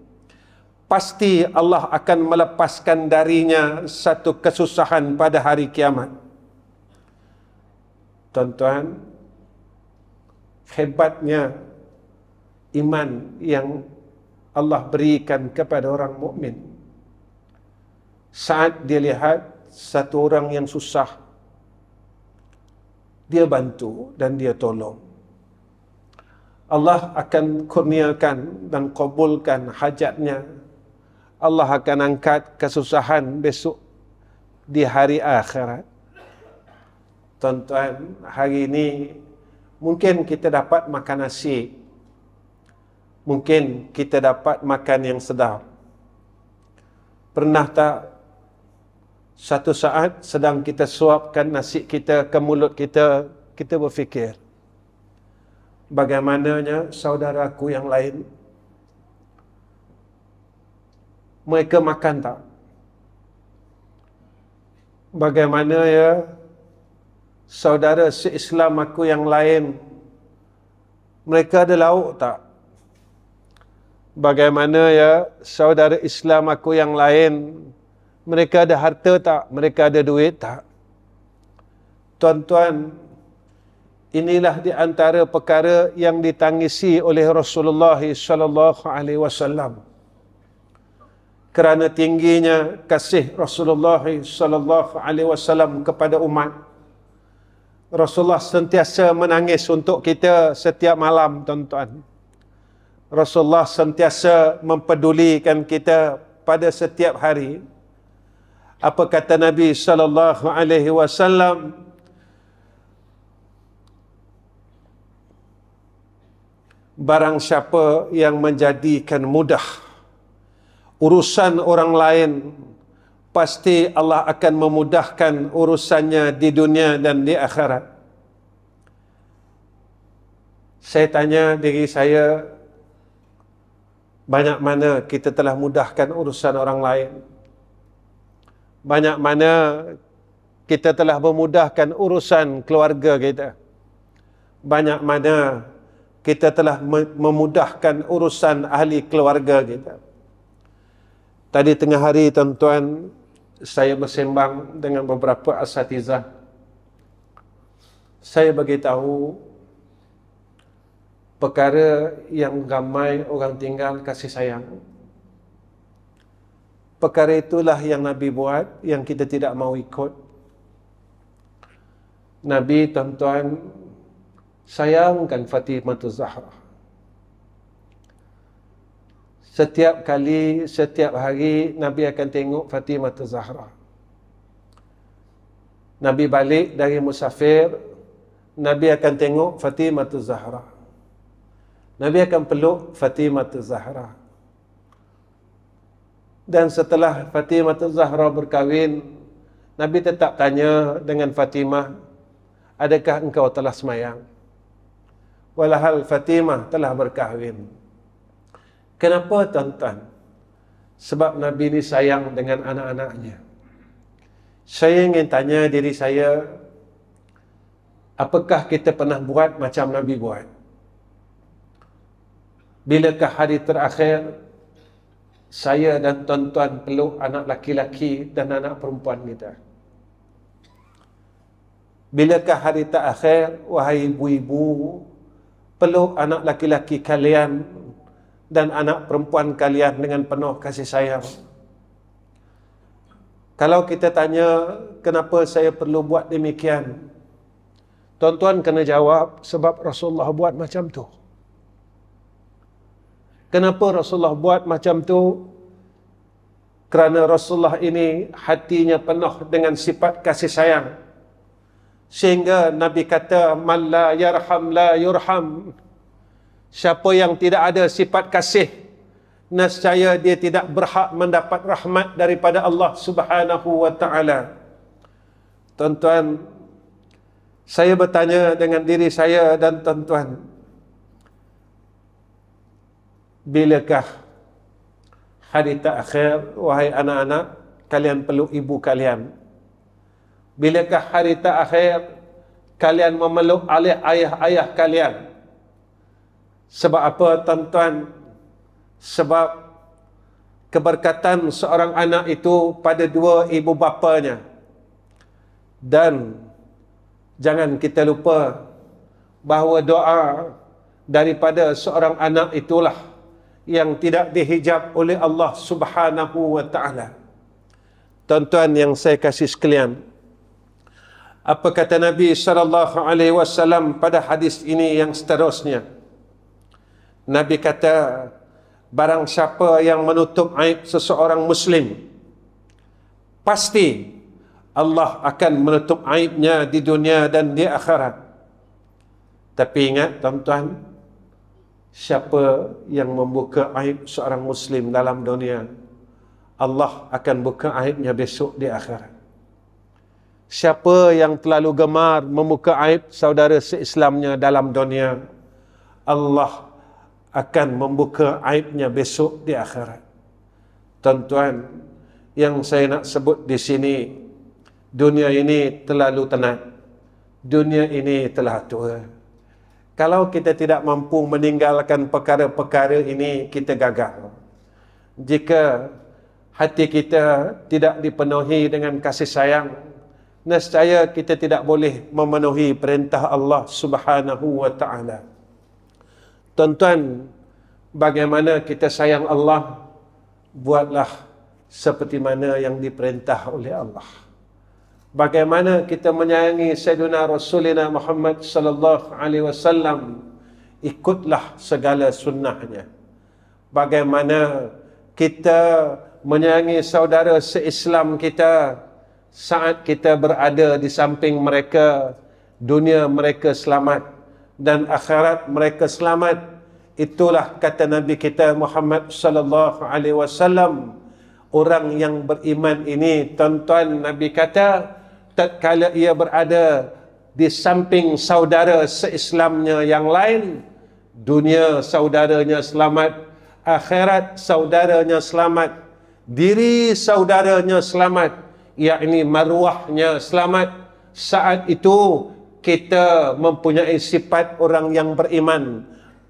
pasti Allah akan melepaskan darinya satu kesusahan pada hari kiamat. Tuan-tuan, hebatnya iman yang Allah berikan kepada orang mukmin. Saat dia lihat satu orang yang susah, dia bantu dan dia tolong. Allah akan kurniakan dan kabulkan hajatnya Allah akan angkat kesusahan besok di hari akhirat. Tuan-tuan, hari ini mungkin kita dapat makan nasi. Mungkin kita dapat makan yang sedap. Pernah tak satu saat sedang kita suapkan nasi kita ke mulut kita, kita berfikir bagaimananya saudaraku yang lain mereka makan tak? Bagaimana ya saudara se-Islam aku yang lain? Mereka ada lauk tak? Bagaimana ya saudara Islam aku yang lain? Mereka ada harta tak? Mereka ada duit tak? Tuan-tuan, inilah di antara perkara yang ditangisi oleh Rasulullah sallallahu alaihi wasallam kerana tingginya kasih Rasulullah sallallahu alaihi wasallam kepada umat. Rasulullah sentiasa menangis untuk kita setiap malam, tuan-tuan. Rasulullah sentiasa mempedulikan kita pada setiap hari. Apa kata Nabi sallallahu alaihi wasallam? Barang siapa yang menjadikan mudah urusan orang lain pasti Allah akan memudahkan urusannya di dunia dan di akhirat. Saya tanya diri saya banyak mana kita telah mudahkan urusan orang lain? Banyak mana kita telah memudahkan urusan keluarga kita? Banyak mana kita telah memudahkan urusan ahli keluarga kita? Gitu. Tadi tengah hari tuan-tuan saya bersembang dengan beberapa asatizah. Saya bagi tahu perkara yang gamai orang tinggal kasih sayang. Perkara itulah yang Nabi buat yang kita tidak mau ikut. Nabi tuan-tuan sayangkan Fatimah Zahra setiap kali setiap hari Nabi akan tengok Fatimah Zahra. Nabi balik dari musafir Nabi akan tengok Fatimah Zahra. Nabi akan peluk Fatimah Zahra. Dan setelah Fatimah Zahra berkahwin Nabi tetap tanya dengan Fatimah adakah engkau telah semayang? Walahal Fatimah telah berkahwin. Kenapa tuan-tuan? Sebab Nabi ini sayang dengan anak-anaknya. Saya ingin tanya diri saya, apakah kita pernah buat macam Nabi buat? Bilakah hari terakhir, saya dan tuan-tuan peluk anak laki-laki dan anak perempuan kita? Bilakah hari terakhir, wahai ibu-ibu, peluk anak laki-laki kalian dan anak perempuan kalian dengan penuh kasih sayang. Kalau kita tanya kenapa saya perlu buat demikian, tuan-tuan kena jawab sebab Rasulullah buat macam tu. Kenapa Rasulullah buat macam tu? Kerana Rasulullah ini hatinya penuh dengan sifat kasih sayang. Sehingga Nabi kata, Man la yarham la yurham. Siapa yang tidak ada sifat kasih nescaya dia tidak berhak mendapat rahmat daripada Allah Subhanahu wa taala. Tuan-tuan, saya bertanya dengan diri saya dan tuan-tuan. Bilakah hari terakhir wahai anak-anak kalian perlu ibu kalian? Bilakah hari terakhir kalian memeluk alih ayah-ayah kalian? Sebab apa tuan-tuan? Sebab keberkatan seorang anak itu pada dua ibu bapanya. Dan jangan kita lupa bahawa doa daripada seorang anak itulah yang tidak dihijab oleh Allah Subhanahu wa taala. Tuan-tuan yang saya kasih sekalian, apa kata Nabi sallallahu alaihi wasallam pada hadis ini yang seterusnya? Nabi kata barang siapa yang menutup aib seseorang muslim pasti Allah akan menutup aibnya di dunia dan di akhirat. Tapi ingat tuan-tuan siapa yang membuka aib seorang muslim dalam dunia Allah akan buka aibnya besok di akhirat. Siapa yang terlalu gemar membuka aib saudara seislamnya dalam dunia Allah akan membuka aibnya besok di akhirat. Tuan-tuan, yang saya nak sebut di sini, dunia ini terlalu tenat, Dunia ini telah tua. Kalau kita tidak mampu meninggalkan perkara-perkara ini, kita gagal. Jika hati kita tidak dipenuhi dengan kasih sayang, nescaya kita tidak boleh memenuhi perintah Allah Subhanahu wa taala. Tuan-tuan, bagaimana kita sayang Allah, buatlah seperti mana yang diperintah oleh Allah. Bagaimana kita menyayangi Sayyidina Rasulina Muhammad sallallahu alaihi wasallam, ikutlah segala sunnahnya. Bagaimana kita menyayangi saudara seislam kita saat kita berada di samping mereka, dunia mereka selamat, dan akhirat mereka selamat itulah kata nabi kita Muhammad sallallahu alaihi wasallam orang yang beriman ini tuan-tuan nabi kata tatkala ia berada di samping saudara seislamnya yang lain dunia saudaranya selamat akhirat saudaranya selamat diri saudaranya selamat yakni maruahnya selamat saat itu kita mempunyai sifat orang yang beriman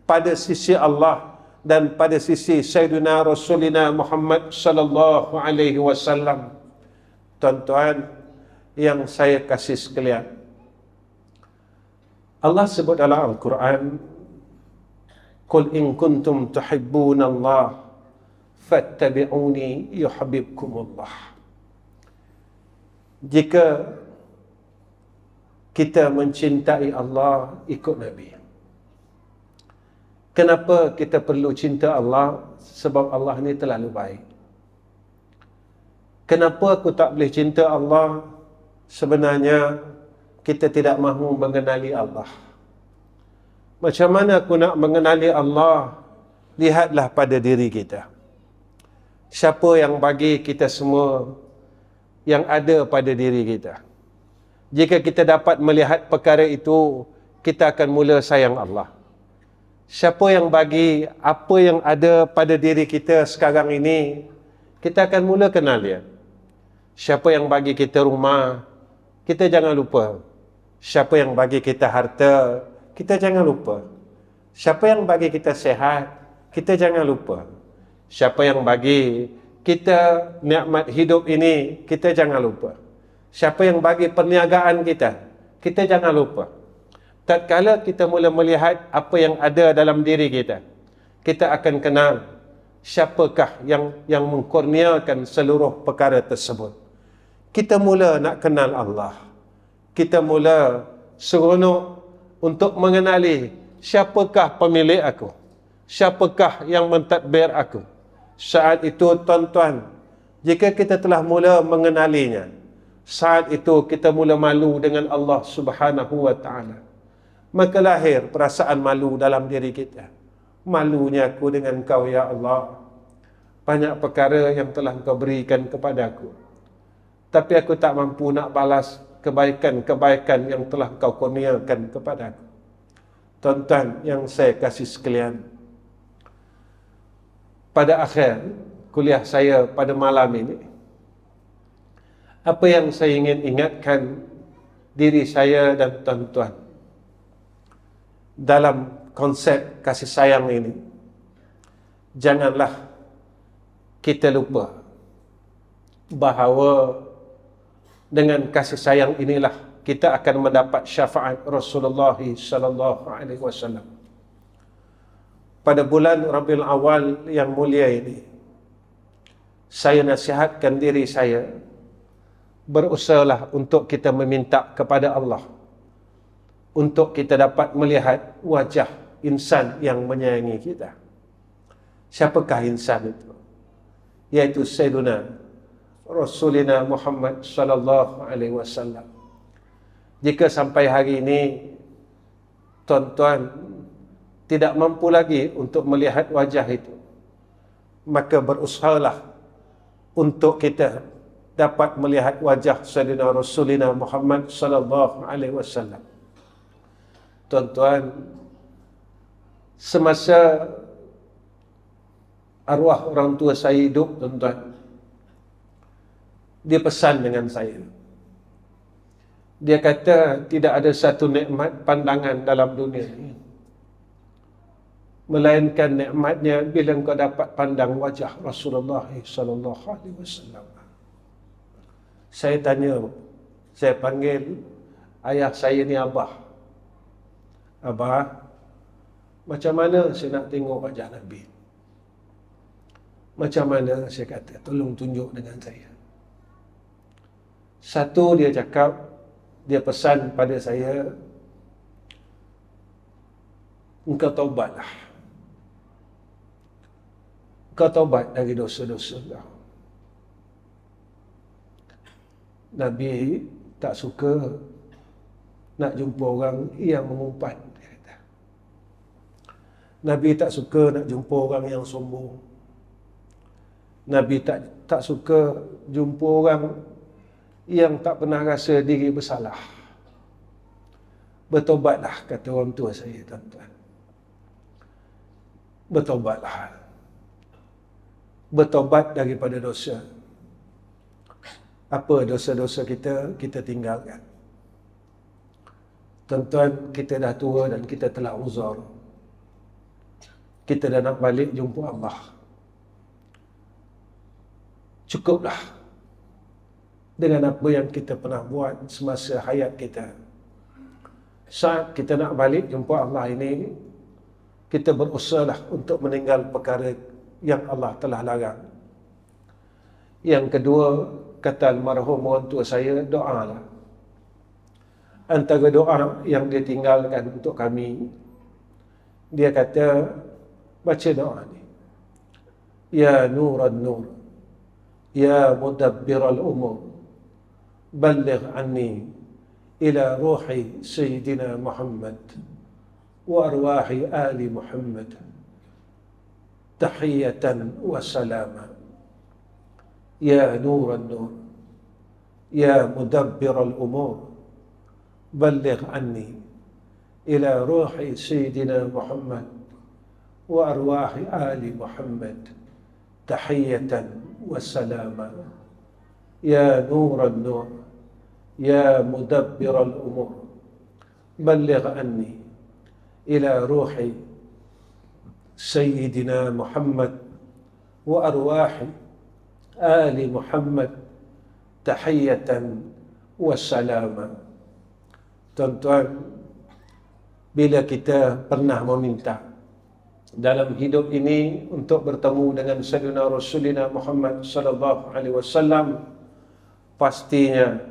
pada sisi Allah dan pada sisi Sayyidina Rasulina Muhammad sallallahu alaihi wasallam. Tuan-tuan yang saya kasih sekalian. Allah sebut dalam Al-Quran Qul in kuntum tuhibbun Allah fattabi'uni yuhibbukum Allah. Jika kita mencintai Allah ikut Nabi. Kenapa kita perlu cinta Allah? Sebab Allah ni terlalu baik. Kenapa aku tak boleh cinta Allah? Sebenarnya kita tidak mahu mengenali Allah. Macam mana aku nak mengenali Allah? Lihatlah pada diri kita. Siapa yang bagi kita semua yang ada pada diri kita? Jika kita dapat melihat perkara itu, kita akan mula sayang Allah. Siapa yang bagi apa yang ada pada diri kita sekarang ini, kita akan mula kenal dia. Siapa yang bagi kita rumah, kita jangan lupa. Siapa yang bagi kita harta, kita jangan lupa. Siapa yang bagi kita sehat, kita jangan lupa. Siapa yang bagi kita nikmat hidup ini, kita jangan lupa siapa yang bagi perniagaan kita kita jangan lupa Tak kala kita mula melihat apa yang ada dalam diri kita kita akan kenal siapakah yang yang mengkurniakan seluruh perkara tersebut kita mula nak kenal Allah kita mula seronok untuk mengenali siapakah pemilik aku siapakah yang mentadbir aku saat itu tuan-tuan jika kita telah mula mengenalinya Saat itu kita mula malu dengan Allah Subhanahu wa taala. Maka lahir perasaan malu dalam diri kita. Malunya aku dengan kau ya Allah. Banyak perkara yang telah kau berikan kepadaku. Tapi aku tak mampu nak balas kebaikan-kebaikan yang telah kau kurniakan kepadaku. Tuan-tuan yang saya kasih sekalian. Pada akhir kuliah saya pada malam ini, apa yang saya ingin ingatkan diri saya dan tuan-tuan dalam konsep kasih sayang ini janganlah kita lupa bahawa dengan kasih sayang inilah kita akan mendapat syafaat Rasulullah sallallahu alaihi wasallam pada bulan Rabiul Awal yang mulia ini saya nasihatkan diri saya berusahalah untuk kita meminta kepada Allah untuk kita dapat melihat wajah insan yang menyayangi kita. Siapakah insan itu? Yaitu Sayyiduna Rasulina Muhammad sallallahu alaihi wasallam. Jika sampai hari ini tuan-tuan tidak mampu lagi untuk melihat wajah itu, maka berusahalah untuk kita dapat melihat wajah Sayyidina Rasulina Muhammad sallallahu alaihi wasallam. Tuan-tuan semasa arwah orang tua saya hidup tuan-tuan dia pesan dengan saya. Dia kata tidak ada satu nikmat pandangan dalam dunia ini. Melainkan nikmatnya bila kau dapat pandang wajah Rasulullah sallallahu alaihi wasallam saya tanya saya panggil ayah saya ni abah abah macam mana saya nak tengok wajah Nabi macam mana saya kata tolong tunjuk dengan saya satu dia cakap dia pesan pada saya engkau taubatlah engkau taubat dari dosa-dosa kau Nabi tak suka nak jumpa orang yang mengumpat. Nabi tak suka nak jumpa orang yang sombong. Nabi tak tak suka jumpa orang yang tak pernah rasa diri bersalah. Bertobatlah, kata orang tua saya, tuan-tuan. Bertobatlah. Bertobat daripada dosa apa dosa-dosa kita kita tinggalkan. Tuan-tuan, kita dah tua dan kita telah uzur. Kita dah nak balik jumpa Allah. Cukuplah dengan apa yang kita pernah buat semasa hayat kita. Saat kita nak balik jumpa Allah ini, kita berusahalah untuk meninggal perkara yang Allah telah larang. Yang kedua, kata almarhum orang tua saya, doa lah. Antara doa yang dia tinggalkan untuk kami, dia kata, baca doa ni. Ya Nur al-Nur, Ya Mudabbir al-Umur, Balligh anni ila ruhi Sayyidina Muhammad wa arwahi Ali Muhammad tahiyatan wa salamah. يا نور النور يا مدبر الامور بلغ عني الى روح سيدنا محمد وارواح ال محمد تحيه وسلاما يا نور النور يا مدبر الامور بلغ عني الى روح سيدنا محمد وارواح آل محمد تحية وسلاما Tuan-tuan, bila kita pernah meminta dalam hidup ini untuk bertemu dengan Sayyidina Rasulina Muhammad sallallahu alaihi wasallam pastinya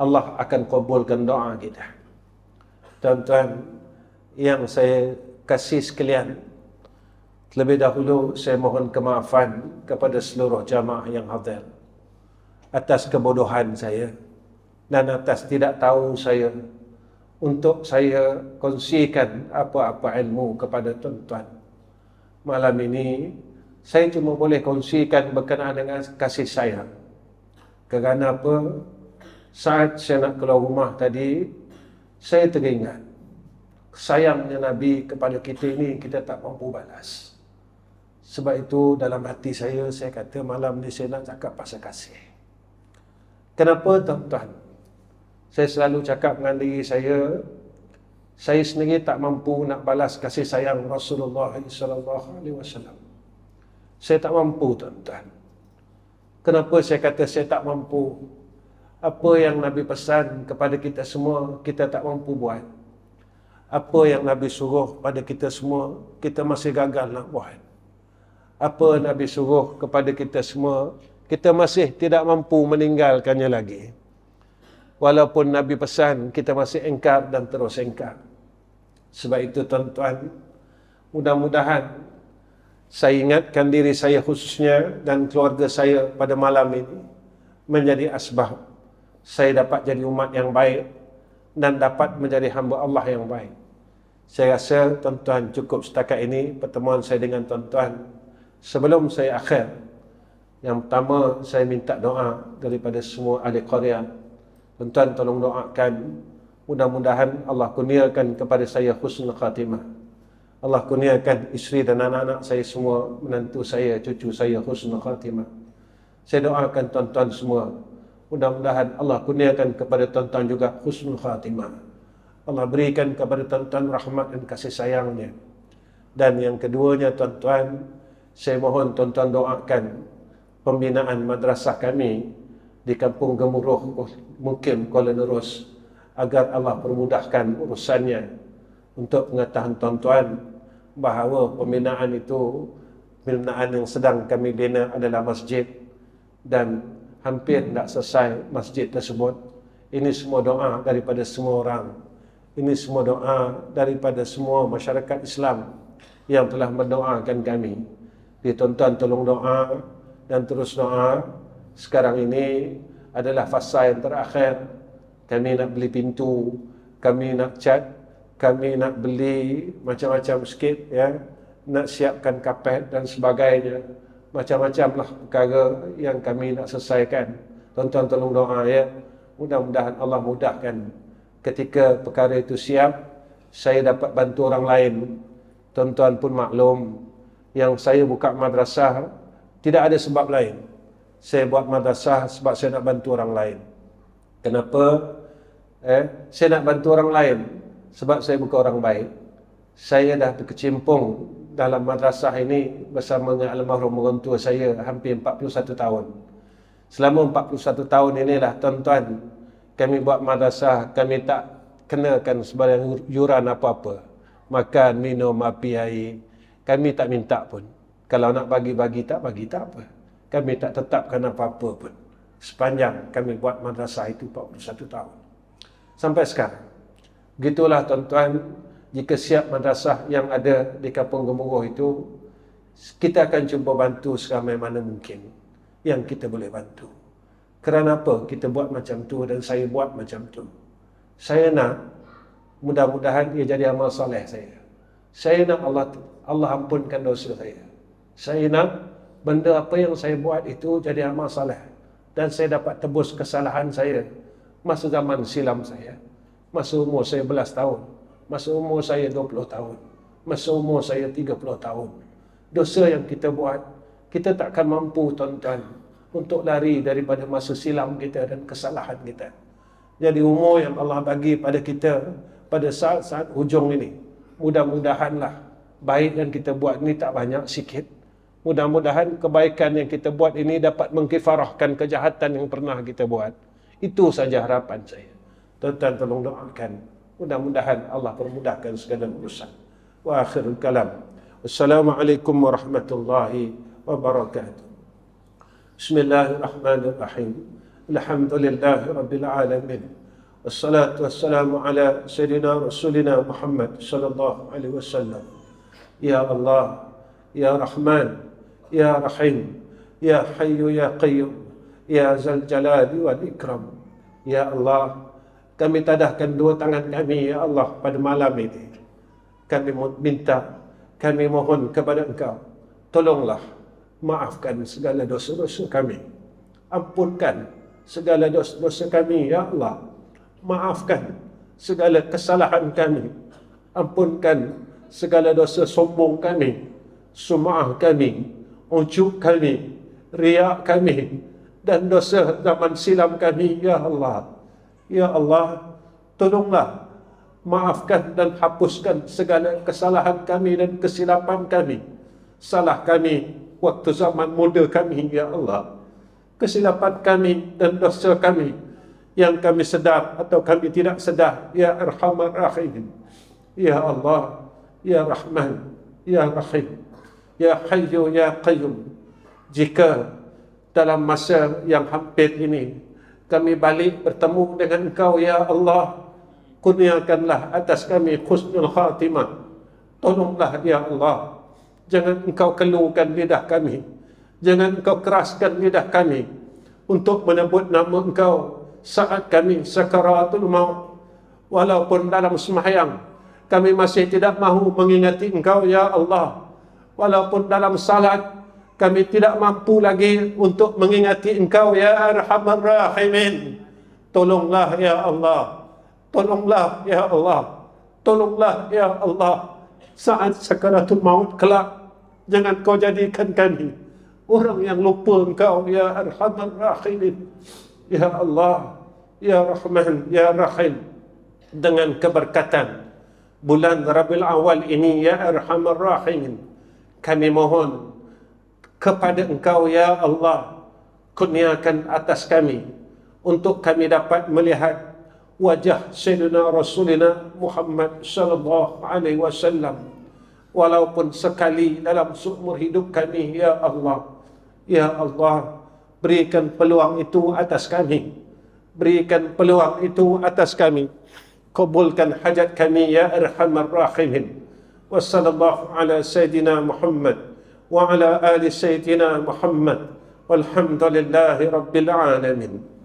Allah akan kabulkan doa kita. Tuan-tuan yang saya kasih sekalian, Terlebih dahulu saya mohon kemaafan kepada seluruh jamaah yang hadir atas kebodohan saya dan atas tidak tahu saya untuk saya kongsikan apa-apa ilmu kepada tuan-tuan. Malam ini saya cuma boleh kongsikan berkenaan dengan kasih saya Kerana apa? Saat saya nak keluar rumah tadi, saya teringat sayangnya Nabi kepada kita ini kita tak mampu balas. Sebab itu dalam hati saya, saya kata malam ni saya nak cakap pasal kasih. Kenapa tuan-tuan? Saya selalu cakap dengan diri saya, saya sendiri tak mampu nak balas kasih sayang Rasulullah SAW. Saya tak mampu tuan-tuan. Kenapa saya kata saya tak mampu? Apa yang Nabi pesan kepada kita semua, kita tak mampu buat. Apa yang Nabi suruh pada kita semua, kita masih gagal nak buat apa Nabi suruh kepada kita semua, kita masih tidak mampu meninggalkannya lagi. Walaupun Nabi pesan, kita masih engkar dan terus engkar. Sebab itu tuan-tuan, mudah-mudahan saya ingatkan diri saya khususnya dan keluarga saya pada malam ini menjadi asbab saya dapat jadi umat yang baik dan dapat menjadi hamba Allah yang baik. Saya rasa tuan-tuan cukup setakat ini pertemuan saya dengan tuan-tuan. Sebelum saya akhir, yang pertama saya minta doa daripada semua ahli Korea. Tuan-tuan tolong doakan. Mudah-mudahan Allah kurniakan kepada saya khusnul khatimah. Allah kurniakan isteri dan anak-anak saya semua, menantu saya, cucu saya khusnul khatimah. Saya doakan tuan-tuan semua. Mudah-mudahan Allah kurniakan kepada tuan-tuan juga khusnul khatimah. Allah berikan kepada tuan-tuan rahmat dan kasih sayangnya. Dan yang keduanya tuan-tuan, saya mohon tuan-tuan doakan pembinaan madrasah kami di kampung Gemuruh Mukim Kuala Nerus agar Allah permudahkan urusannya untuk pengetahuan tuan-tuan bahawa pembinaan itu pembinaan yang sedang kami bina adalah masjid dan hampir tidak selesai masjid tersebut ini semua doa daripada semua orang ini semua doa daripada semua masyarakat Islam yang telah mendoakan kami. Dia tuan-tuan tolong doa dan terus doa. Sekarang ini adalah fasa yang terakhir. Kami nak beli pintu, kami nak cat, kami nak beli macam-macam sikit ya. Nak siapkan kapet dan sebagainya. Macam-macam lah perkara yang kami nak selesaikan. Tuan-tuan tolong doa ya. Mudah-mudahan Allah mudahkan. Ketika perkara itu siap, saya dapat bantu orang lain. Tuan-tuan pun maklum, yang saya buka madrasah tidak ada sebab lain. Saya buat madrasah sebab saya nak bantu orang lain. Kenapa? Eh, saya nak bantu orang lain sebab saya bukan orang baik. Saya dah berkecimpung dalam madrasah ini bersama dengan almarhum orang tua saya hampir 41 tahun. Selama 41 tahun inilah tuan-tuan kami buat madrasah kami tak kenakan sebarang yuran apa-apa. Makan, minum, api, air kami tak minta pun. Kalau nak bagi-bagi tak, bagi tak apa. Kami tak tetapkan apa-apa pun. Sepanjang kami buat madrasah itu 41 tahun. Sampai sekarang. Begitulah tuan-tuan, jika siap madrasah yang ada di Kampung Gemuruh itu, kita akan cuba bantu seramai mana mungkin yang kita boleh bantu. Kerana apa kita buat macam tu dan saya buat macam tu? Saya nak mudah-mudahan ia jadi amal soleh saya saya nak Allah Allah ampunkan dosa saya. Saya nak benda apa yang saya buat itu jadi amal saleh dan saya dapat tebus kesalahan saya masa zaman silam saya, masa umur saya belas tahun, masa umur saya dua puluh tahun, masa umur saya tiga puluh tahun. Dosa yang kita buat, kita takkan mampu tuan-tuan untuk lari daripada masa silam kita dan kesalahan kita. Jadi umur yang Allah bagi pada kita pada saat-saat hujung ini, mudah-mudahanlah baik yang kita buat ini tak banyak sikit. Mudah-mudahan kebaikan yang kita buat ini dapat mengkifarahkan kejahatan yang pernah kita buat. Itu saja harapan saya. Tuan-tuan tolong doakan. Mudah-mudahan Allah permudahkan segala urusan. Wa akhirul kalam. Assalamualaikum warahmatullahi wabarakatuh. Bismillahirrahmanirrahim. Alhamdulillahirabbil alamin. Assalatu wassalamu ala sayyidina rasulina Muhammad sallallahu alaihi wasallam. Ya Allah, ya Rahman, ya Rahim, ya Hayyu ya Qayyum, ya Zal Jalali wal Ikram. Ya Allah, kami tadahkan dua tangan kami ya Allah pada malam ini. Kami minta, kami mohon kepada Engkau, tolonglah maafkan segala dosa-dosa kami. Ampunkan segala dosa-dosa kami ya Allah maafkan segala kesalahan kami ampunkan segala dosa sombong kami sumah kami ujuk kami riak kami dan dosa zaman silam kami ya Allah ya Allah tolonglah maafkan dan hapuskan segala kesalahan kami dan kesilapan kami salah kami waktu zaman muda kami ya Allah kesilapan kami dan dosa kami yang kami sedar atau kami tidak sedar ya arhamar rahim ya allah ya rahman ya rahim ya hayyu ya qayyum jika dalam masa yang hampir ini kami balik bertemu dengan engkau ya allah kurniakanlah atas kami khusnul khatimah tolonglah ya allah jangan engkau keluhkan lidah kami jangan engkau keraskan lidah kami untuk menyebut nama engkau saat kami sakaratul maut walaupun dalam semayang kami masih tidak mahu mengingati engkau ya Allah walaupun dalam salat kami tidak mampu lagi untuk mengingati engkau ya arhamar rahimin tolonglah ya Allah tolonglah ya Allah tolonglah ya Allah saat sakaratul maut kelak jangan kau jadikan kami orang yang lupa engkau ya arhamar rahimin ya Allah Ya Rahman, Ya Rahim Dengan keberkatan Bulan Rabiul Awal ini Ya Arhamar rahim Kami mohon Kepada engkau Ya Allah Kurniakan atas kami Untuk kami dapat melihat Wajah Sayyidina Rasulina Muhammad Sallallahu Alaihi Wasallam Walaupun sekali dalam seumur hidup kami Ya Allah Ya Allah Berikan peluang itu atas kami berikan peluang itu atas kami kabulkan hajat kami ya arhamar rahimin wassallallahu ala sayidina muhammad wa ala ali sayidina muhammad walhamdulillahi rabbil alamin